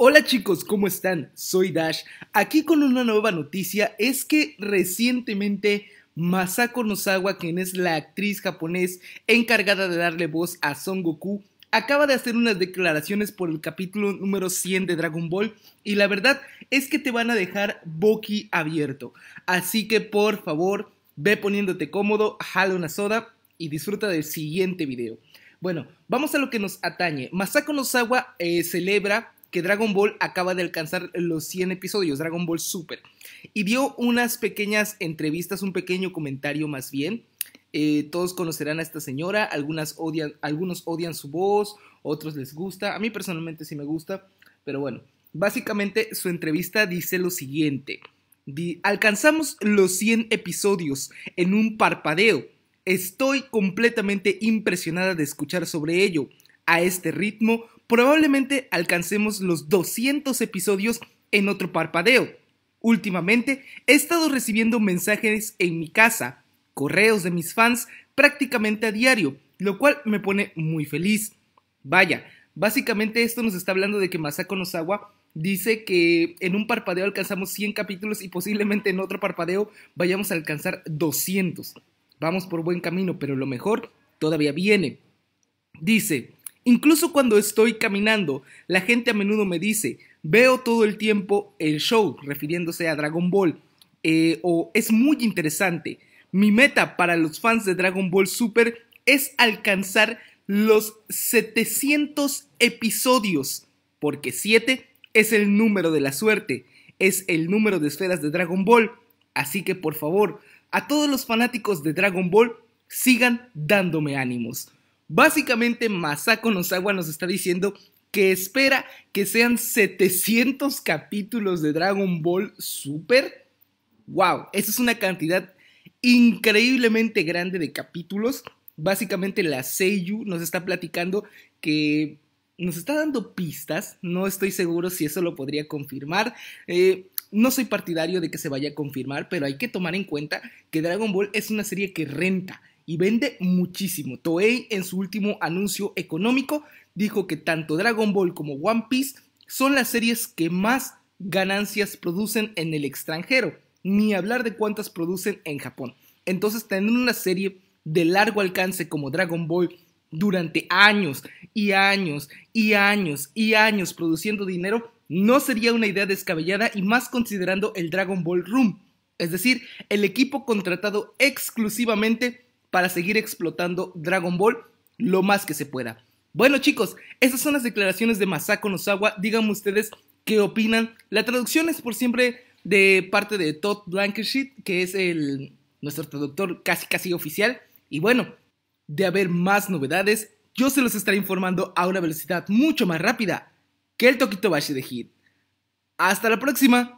Hola chicos, ¿cómo están? Soy Dash. Aquí con una nueva noticia es que recientemente Masako Nozawa, quien es la actriz japonés encargada de darle voz a Son Goku, acaba de hacer unas declaraciones por el capítulo número 100 de Dragon Ball y la verdad es que te van a dejar Boki abierto. Así que por favor, ve poniéndote cómodo, jala una soda y disfruta del siguiente video. Bueno, vamos a lo que nos atañe. Masako Nozawa eh, celebra que Dragon Ball acaba de alcanzar los 100 episodios, Dragon Ball Super. Y dio unas pequeñas entrevistas, un pequeño comentario más bien. Eh, todos conocerán a esta señora, algunas odian, algunos odian su voz, otros les gusta, a mí personalmente sí me gusta, pero bueno, básicamente su entrevista dice lo siguiente, alcanzamos los 100 episodios en un parpadeo, estoy completamente impresionada de escuchar sobre ello, a este ritmo, probablemente alcancemos los 200 episodios en otro parpadeo. Últimamente he estado recibiendo mensajes en mi casa, correos de mis fans prácticamente a diario, lo cual me pone muy feliz. Vaya, básicamente esto nos está hablando de que Masako Nozawa dice que en un parpadeo alcanzamos 100 capítulos y posiblemente en otro parpadeo vayamos a alcanzar 200. Vamos por buen camino, pero lo mejor todavía viene. Dice, Incluso cuando estoy caminando, la gente a menudo me dice, veo todo el tiempo el show, refiriéndose a Dragon Ball, eh, o es muy interesante. Mi meta para los fans de Dragon Ball Super es alcanzar los 700 episodios, porque 7 es el número de la suerte, es el número de esferas de Dragon Ball, así que por favor, a todos los fanáticos de Dragon Ball, sigan dándome ánimos. Básicamente Masako Nozawa nos está diciendo que espera que sean 700 capítulos de Dragon Ball Super. ¡Wow! Esa es una cantidad increíblemente grande de capítulos. Básicamente la Seiyu nos está platicando que nos está dando pistas. No estoy seguro si eso lo podría confirmar. Eh, no soy partidario de que se vaya a confirmar, pero hay que tomar en cuenta que Dragon Ball es una serie que renta y vende muchísimo. Toei en su último anuncio económico dijo que tanto Dragon Ball como One Piece son las series que más ganancias producen en el extranjero, ni hablar de cuántas producen en Japón. Entonces tener una serie de largo alcance como Dragon Ball durante años y años y años y años produciendo dinero no sería una idea descabellada y más considerando el Dragon Ball Room, es decir, el equipo contratado exclusivamente para seguir explotando Dragon Ball lo más que se pueda. Bueno chicos, esas son las declaraciones de Masako Nozawa. Díganme ustedes qué opinan. La traducción es por siempre de parte de Todd Blankenship, que es el, nuestro traductor casi casi oficial. Y bueno, de haber más novedades, yo se los estaré informando a una velocidad mucho más rápida que el Toquito Bashi de Hit. Hasta la próxima.